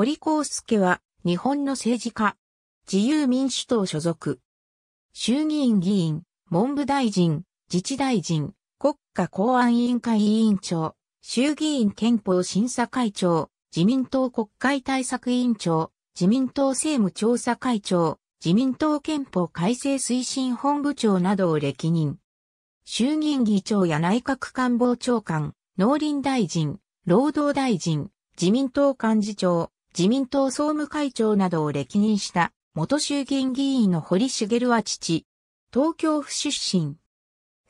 堀康介は、日本の政治家。自由民主党所属。衆議院議員、文部大臣、自治大臣、国家公安委員会委員長、衆議院憲法審査会長、自民党国会対策委員長、自民党政務調査会長、自民党憲法改正推進本部長などを歴任。衆議院議長や内閣官房長官、農林大臣、労働大臣、自民党幹事長、自民党総務会長などを歴任した元衆議院議員の堀茂は父、東京府出身。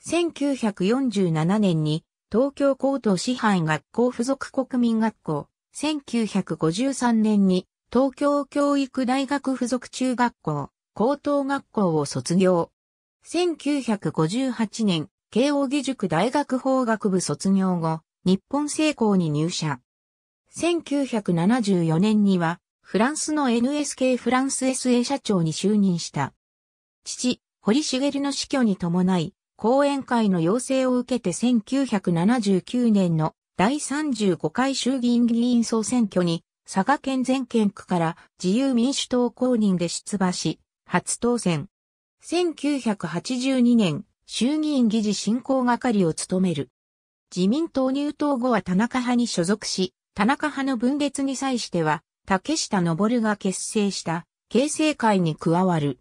1947年に東京高等師範学校附属国民学校、1953年に東京教育大学附属中学校、高等学校を卒業。1958年、慶應義塾大学法学部卒業後、日本製鋼に入社。1974年には、フランスの NSK フランス SA 社長に就任した。父、堀茂の死去に伴い、講演会の要請を受けて1979年の第35回衆議院議員総選挙に、佐賀県全県区から自由民主党公認で出馬し、初当選。1982年、衆議院議事進行係を務める。自民党入党後は田中派に所属し、田中派の分裂に際しては、竹下登が結成した、形成会に加わる。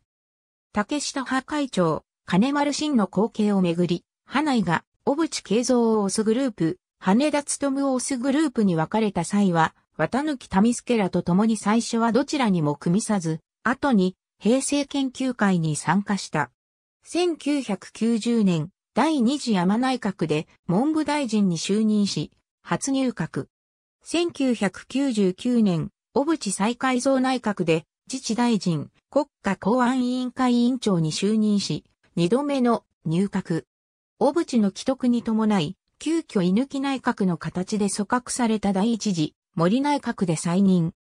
竹下派会長、金丸真の後継をめぐり、派内が、小渕恵三を推すグループ、羽田むを推すグループに分かれた際は、綿貫民助らと共に最初はどちらにも組みさず、後に、平成研究会に参加した。1990年、第二次山内閣で文部大臣に就任し、初入閣。1999年、小渕再改造内閣で、自治大臣、国家公安委員会委員長に就任し、二度目の入閣。小渕の帰得に伴い、急遽居抜内閣の形で組閣された第一次、森内閣で再任。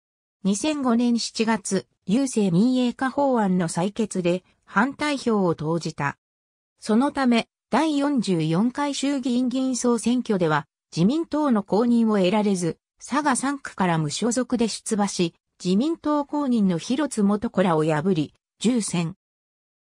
2005年7月、郵政民営化法案の採決で反対票を投じた。そのため、第44回衆議院議員総選挙では自民党の公認を得られず、佐賀3区から無所属で出馬し、自民党公認の広津元子らを破り、重選。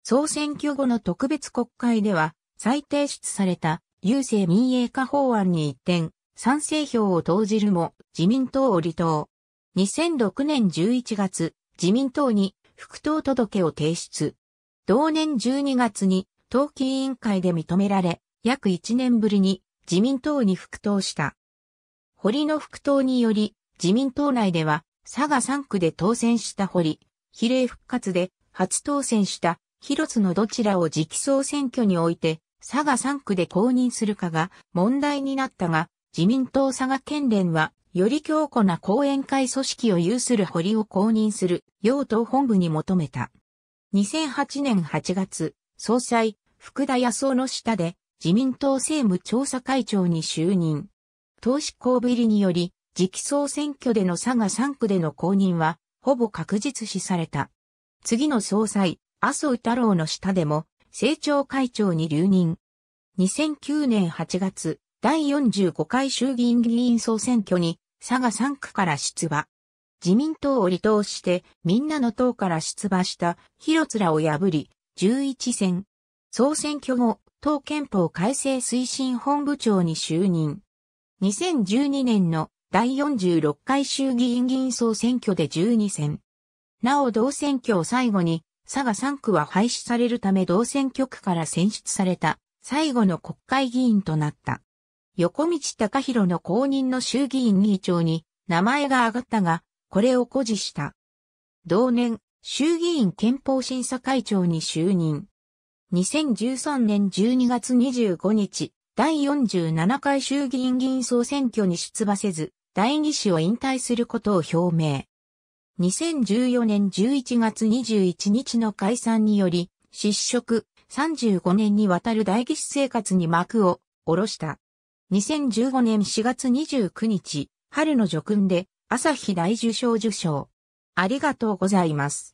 総選挙後の特別国会では、再提出された郵政民営化法案に一転、賛成票を投じるも自民党を離党。2006年11月、自民党に復党届を提出。同年12月に党紀委員会で認められ、約1年ぶりに自民党に復党した。堀の復党により、自民党内では、佐賀3区で当選した堀、比例復活で初当選した広津のどちらを直送選挙において、佐賀3区で公認するかが問題になったが、自民党佐賀県連は、より強固な講演会組織を有する堀を公認する、与党本部に求めた。2008年8月、総裁、福田康夫の下で、自民党政務調査会長に就任。党執行部入りにより、次期総選挙での佐賀3区での公認は、ほぼ確実視された。次の総裁、麻生太郎の下でも、政調会長に留任。2009年8月、第45回衆議院議員総選挙に、佐賀3区から出馬。自民党を離党して、みんなの党から出馬した広津らを破り、11選。総選挙後、党憲法改正推進本部長に就任。2012年の第46回衆議院議員総選挙で12選。なお同選挙を最後に、佐賀3区は廃止されるため同選挙区から選出された最後の国会議員となった。横道隆弘の公認の衆議院議長に名前が挙がったが、これを誇示した。同年、衆議院憲法審査会長に就任。2013年12月25日、第47回衆議院議員総選挙に出馬せず、代議士を引退することを表明。2014年11月21日の解散により、失職、35年にわたる代議士生活に幕を下ろした。2015年4月29日、春の叙勲で、朝日大受賞受賞。ありがとうございます。